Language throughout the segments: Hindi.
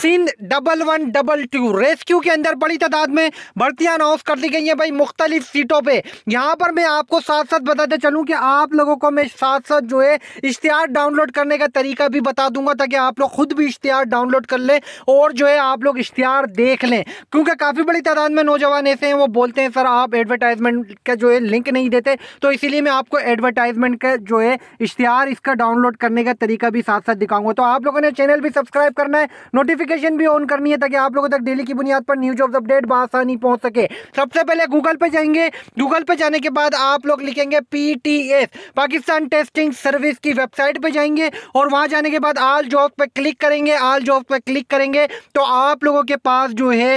scene double one double two rescue के अंदर बड़ी तादाद में भर्तियाँ अनाउंस कर दी गई हैं भाई मुख्तलिफ सीटों पर यहाँ पर मैं आपको साथ साथ बताते चलूँ कि आप लोगों को मैं साथ साथ जो है इश्तहार डाउनलोड करने का तरीका भी बता दूंगा ताकि आप लोग खुद भी इश्तहार डाउनलोड कर लें और जो है आप लोग इश्तहार देख लें क्योंकि काफ़ी बड़ी तादाद में नौजवान ऐसे हैं वो बोलते हैं सर आप एडवर्टाइजमेंट का जो है लिंक नहीं देते तो इसीलिए मैं आपको एडवर्टाइजमेंट का जो है इश्तहार इसका डाउनलोड करने का तरीका भी साथ साथ दिखाऊंगा तो आप लोगों ने चैनल भी सब्सक्राइब करना है नोटिफिक नोटिफिकेशन भी ऑन करनी है ताकि आप लोगों तक डेली की बुनियाद पर न्यूज ऑफ अपडेट बसानी पहुंच सके सबसे पहले गूगल पर जाएंगे गूगल पे जाने के बाद आप लोग लिखेंगे पी पाकिस्तान टेस्टिंग सर्विस की वेबसाइट पर जाएंगे और वहां जाने के बाद आल जॉब पर क्लिक करेंगे आल जॉब पर क्लिक करेंगे तो आप लोगों के पास जो है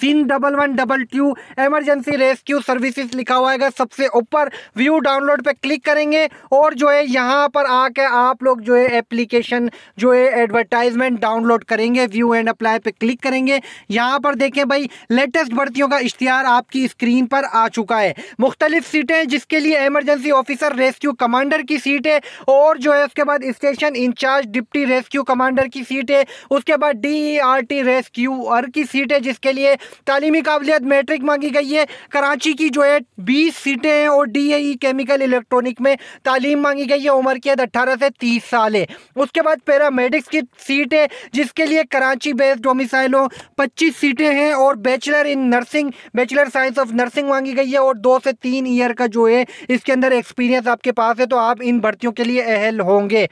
सीन double one double two emergency rescue services लिखा हुआ है सबसे ऊपर व्यू डाउनलोड पे क्लिक करेंगे और जो है यहाँ पर आके आप लोग जो है एप्लीकेशन जो है एडवर्टाइजमेंट डाउनलोड करेंगे व्यू एंड अप्लाई पे क्लिक करेंगे यहाँ पर देखें भाई लेटेस्ट भर्तियों का इश्तिहार आपकी स्क्रीन पर आ चुका है मुख्तलिफ सीटें जिसके लिए एमरजेंसी ऑफिसर रेस्क्यू कमांडर की सीट है और जो है उसके बाद station incharge deputy rescue commander की सीट है उसके बाद D E R T rescuer की सीट है जिसके लिए तालीमी काबिलियत मैट्रिक मांगी गई है कराची की जो है बीस सीटें हैं और डी ई केमिकल इलेक्ट्रॉनिक में तालीम मांगी गई है उम्र की हद अट्ठारह से तीस साल है उसके बाद पैरामेडिक्स की सीट है जिसके लिए कराची बेस्ड डोमिसाइलों पच्चीस सीटें हैं और bachelor in nursing bachelor science of nursing मांगी गई है और दो से तीन ईयर का जो है इसके अंदर एक्सपीरियंस आपके पास है तो आप इन भर्तियों के लिए अहल होंगे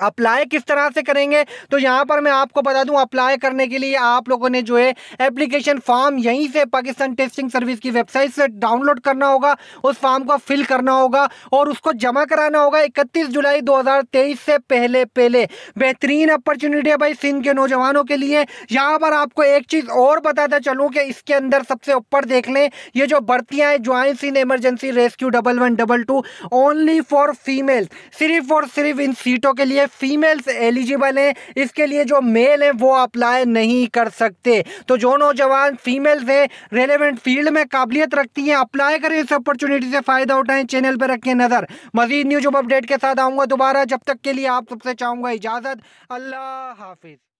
अप्लाई किस तरह से करेंगे तो यहाँ पर मैं आपको बता दूँ अप्लाई करने के लिए आप लोगों ने जो है एप्लीकेशन फॉर्म यहीं से पाकिस्तान टेस्टिंग सर्विस की वेबसाइट से डाउनलोड करना होगा उस फॉर्म को फिल करना होगा और उसको जमा कराना होगा 31 जुलाई 2023 से पहले पहले बेहतरीन अपॉर्चुनिटी है भाई सिंध के नौजवानों के लिए यहाँ पर आपको एक चीज़ और बताता चलूँ कि इसके अंदर सबसे ऊपर देख लें ये जो भर्तियाँ हैं join in emergency rescue double one double two only for female सिर्फ और सिर्फ इन सीटों के लिए लिए फीमेल्स एलिजिबल हैं इसके लिए जो मेल हैं वो अप्लाई नहीं कर सकते तो जो नौजवान फीमेल्स हैं रेलिवेंट फील्ड में काबिलियत रखती हैं अप्लाई करें इस अपॉर्चुनिटी से फ़ायदा उठाएं चैनल पर रखें नज़र मजीद न्यूज अपडेट के साथ आऊँगा दोबारा जब तक के लिए आप सबसे चाहूँगा इजाज़त अल्लाह हाफिज़